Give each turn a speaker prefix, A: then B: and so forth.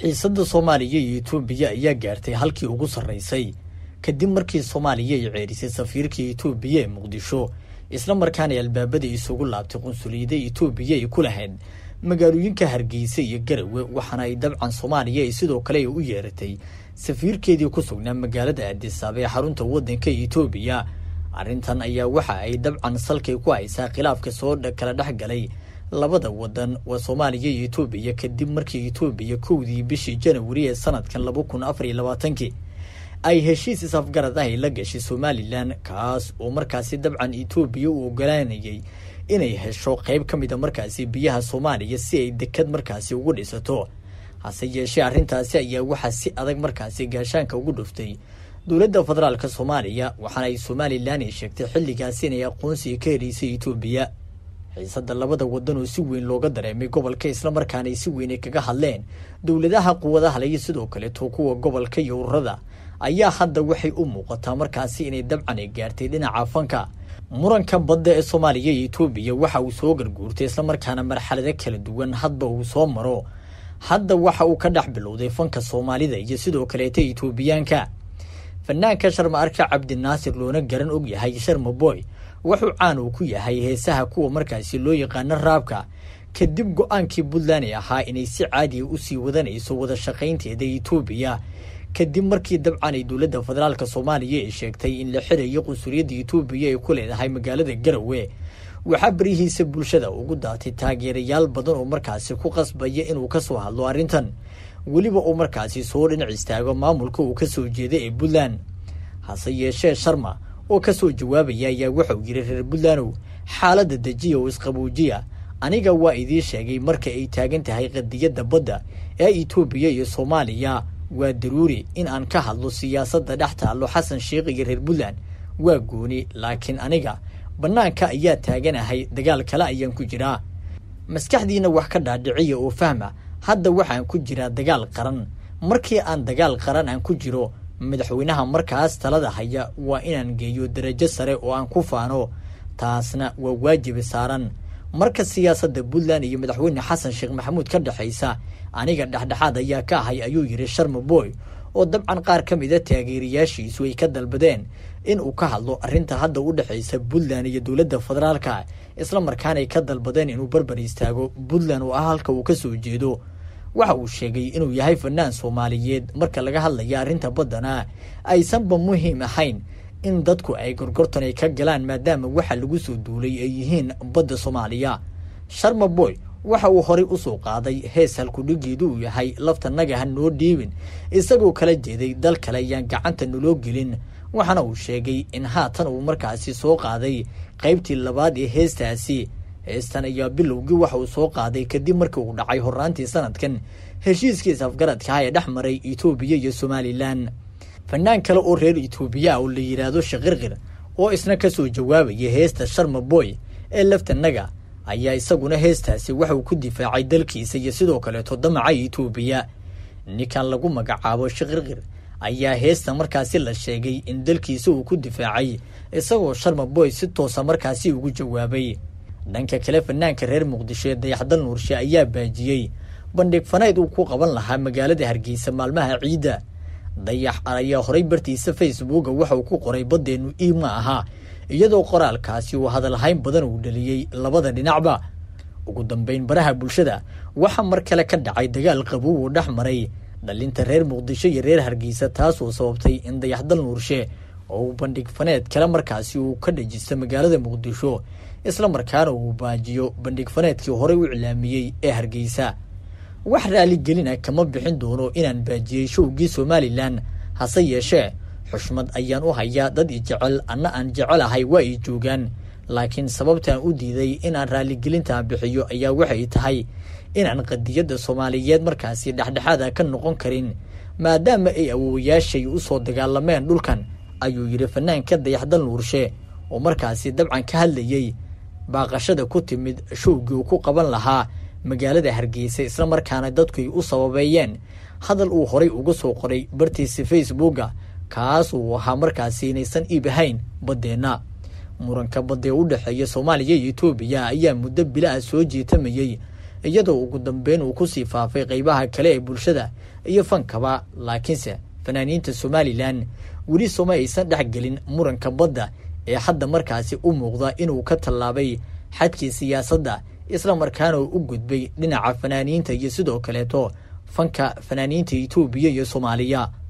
A: xiisadda soomaaliya iyo etoobiya ayaa gaartay halkii ugu sarraysay kadib markii soomaaliya ay ceerisay safiirkii etoobiya ee muqdisho isla markaana albaabada isugu laabtay qunsuliyada etoobiya ay ku lahayd magaalooyinka hargeysa iyo garawe waxaana ay dabcan soomaaliya ay sidoo kale ay u yeeratay safiirkeedii ku sugnaa magaalada aadisaaba ee xarunta waddanka etoobiya arrintan ayaa waxa ay dabcan salkay ku haysaa khilaafka soo kala dhex galay labada wadan waa soomaaliya iyo etoobiya kadib markii etoobiya kowdii bishii janawari ee sanadkan laba kun afariyo labaatankii ay heshiis is isafgarad ahay la gashay somalilan kaas oo markaasi dabcan etoobiya u ogolaanayay inay hesho qayb ka mida ah markaasi biyaha soomaaliya si ay dekad markaasi ugu dhisato hase yeeshee arrintaasi ayaa waxaa si adag markaasi gaashaanka ugu dhuftay dowladda federaalk soomaaliya waxaana ay somalilan ay sheegtay xilligaasi inay aqoonsiga ka helaysay etoobiya xiisada labada waddan oo si weyn looga dareemay gobolka islamarkaana ay si weyn ay kaga hadleen dowladaha quwadaha le iyo sidoo kaleeto kuwa gobolka iyo ururada ayaa hadda waxay u muuqataa markaasi inay dabcan ay gaartay dhinaca fanka muranka badda ee soomaaliya iyo etoobiya waxa uu soo garguurtay islamarkaana marxalado kala duwan hadba uu soo maro hadda waxa uu ka dhex bilowday fanka soomaalida iyo sidoo kaleeta etoobiyaanka fanaanka sharma arka cabdinaasir loona garan og yahay sharma boy wuxuu caan uu ku yahay heesaha kuwa markaasi loo yaqaano raabka kadib go-aankii go'aankii puntland ahaa inay si caadiya u sii wadanayso wada shaqaynteeda etoobiya kadib markii dabcan ay dowladda federaalka soomaaliya ay sheegtay in la xirayo qunsuliyadda etoobiya ay ku leedahay magaalada garowe waxaa berihiisa bulshada ugu daatay taageerayaal badan oo markaasi ku qasbaya inuu ka soo hadlo arrintan weliba uu markaasi soo dhinac istaago maamulka uu ka soo jeeda ee puntland hase yeeshee sharma oo ka soo jawaabaya ayaa wuxuu yidhi reer puntlandow xaaladda dejiya oo isqabuujiya aniga waa idiin sheegay marka ay taagan tahay qadiyadda badda ee itoobiya iyo soomaaliya waa daruuri in aan ka hadlo siyaasadda dhex taallo xasan sheekh iyo reer puntland waa gooni laakiin aniga bannaanka ayaa taaganahay dagaal kale ayaan ku jiraa maskaxdiinna wax ka dhaadhiciya oo fahma hadda waxaan ku jiraa dagaal qaran markii aan dagaal qaran aan ku jiro madaxweynaha markaas talada haya waa inaan geeyo darajo sare oo aan ku faano taasna waa waajibi saaran marka siyaasadda puntland iyo madaxweyne xasan sheekh maxamuud ka dhexaysa aniga dhexdhexaad ayaa ka ahay ayuu yidhi sharma boy oo dabcan qaar ka mida ah taageerayaashiisu ay ka dalbadeen inuu ka hadlo arrinta hadda u dhexaysa puntland iyo dowladda federaalka isla markaanay ka dalbadeen inuu barbar istaago puntland oo ah halka uu ka soo jeedo waxa uu sheegay inuu yahay fanaan soomaaliyeed marka laga hadlaya arrinta baddana aysanba muhiim ahayn in dadku ay gorgortanay ka galaan maadaama waxa lagu soo duulay ay yihiin badda soomaaliya sharma boy waxa uu horey u soo qaaday hees halkudhigeedu uu yahay lafta nagaha noo dhiibin isagoo kala jeeday dal kale ayaan gacanta naloo gelin waxaana uu sheegay in haatan uu markaasi soo qaaday qaybtii labaad ee heestaasi heestan ayaa bilowgii waxa uu soo qaaday kadib markii uu dhacay horraantii sanadkan heshiiskiis afgaradka ee dhex maray itoobiya iyo somalilan fanaan kale oo reer itoobiya oo la yidhaahdo shakirkir oo isna ka soo jawaabaya heesta sharma boy ee laftanaga ayaa isaguna heestaasi waxauu ku difaacay dalkiisa iyo sidoo kaleeto damaca itoobiya ninkan lagu magacaabo shakirkir ayaa heesta markaasi la sheegay in dalkiisa uu ku difaacay isagoo sharma boy si toosa markaasi ugu jawaabay dhanka kale fanaanka reer muqdisho ee dayaxdal nuurshe ayaa baajiyey bandhig fanayd uu ku qaban lahaa magaalada hargeysa maalmaha ciidda dayaxar ayaa horay bartiisa facebooka waxauu ku qoray baddeennu iima ahaa iyadoo qoraalkaasi uu hadalhayn badan uu dhaliyey labada dhinacba ugu dambayn baraha bulshada waxaa mar kale ka dhacay dagaal qabow uu dhex maray dhallinta reer muqdisho iyo reer hargeysa taasoo sababtay in dayaxdal nuurshe oo uu bandhig faneed kale markaasi uu ka dhajisto magaalada muqdisho isla markaana uu baajiyo bandhig faneedkii horey u iclaamiyey ee hargeysa wax raalligelina kama bixin doono inaan baajiyey showgii somalilan hase yeeshee xushmad ayaan u hayaa dad i jecel anna aan jecel ahay waa ay joogaan laakiin sababtaan u diiday inaan raaligelintaa bixiyo ayaa waxay tahay inaan qadiyadda soomaaliyeed markaasi dhexdhexaada ka noqon karin maadaama ay awoowayaashay u soo dagaalameen dhulkan ayuu yidhi fanaanka dayaxdal nuurshe oo markaasi dabcan ka hadlayey baaqashada ku timid showgii uu ku qaban lahaa magaalada hargeysa isla markaana dadkuy u sababeeyeen hadal uu horay uga soo qoray bartiisa facebooka kaas uu ahaa markaasi inaysan iib ahayn baddeenna muranka badee u dhexeeya soomaaliya iyo etoobiya ayaa muddo bilaha ah soo jiitamayey iyadoo ugu dambeyn uu ku sii faafay qaybaha kale ee bulshada iyo fankaba laakiinse fanaaniinta somalilan weli soma aysan dhexgelin muranka badda ee hadda markaasi u muuqda inuu ka tallaabay xadkii siyaasadda isla uu u gudbay dhinaca fanaaniinta iyo sidoo kaleeto fanka fanaaniinta itoobiya iyo soomaaliya